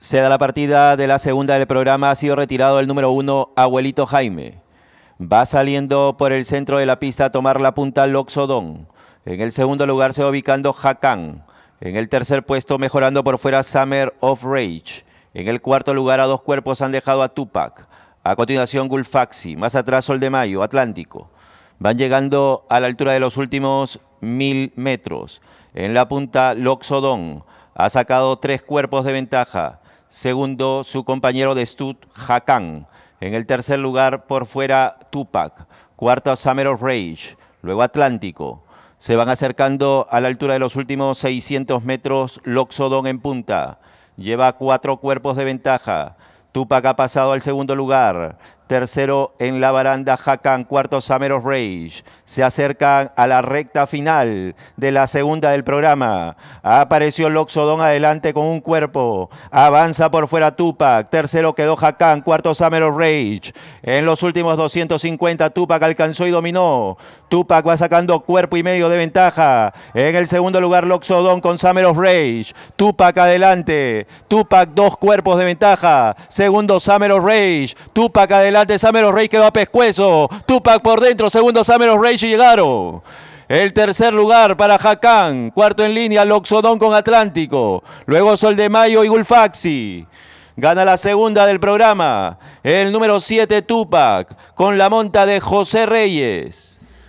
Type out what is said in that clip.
Se da la partida de la segunda del programa. Ha sido retirado el número uno, Abuelito Jaime. Va saliendo por el centro de la pista a tomar la punta Loxodon. En el segundo lugar se va ubicando Hakan. En el tercer puesto, mejorando por fuera, Summer of Rage. En el cuarto lugar, a dos cuerpos han dejado a Tupac. A continuación, Gulfaxi. Más atrás, Sol de Mayo, Atlántico. Van llegando a la altura de los últimos mil metros. En la punta, Loxodon. Ha sacado tres cuerpos de ventaja segundo su compañero de stud Hakan, en el tercer lugar por fuera Tupac, cuarto Summer of Rage, luego Atlántico. Se van acercando a la altura de los últimos 600 metros Loxodon en punta, lleva cuatro cuerpos de ventaja. Tupac ha pasado al segundo lugar. Tercero en la baranda Hakan, cuarto Samero Rage. Se acercan a la recta final de la segunda del programa. Apareció Loxodon adelante con un cuerpo. Avanza por fuera Tupac. Tercero quedó Hakan, cuarto Samero Rage. En los últimos 250, Tupac alcanzó y dominó. Tupac va sacando cuerpo y medio de ventaja. En el segundo lugar, Loxodon con Summer of Rage. Tupac adelante. Tupac dos cuerpos de ventaja. Segundo, Summer of Rage. Tupac adelante. Summer of Rage quedó a pescuezo. Tupac por dentro. Segundo, Summer of Rage y llegaron. El tercer lugar para Hakan. Cuarto en línea, Loxodon con Atlántico. Luego Sol de Mayo y Gulfaxi. Gana la segunda del programa. El número 7, Tupac, con la monta de José Reyes.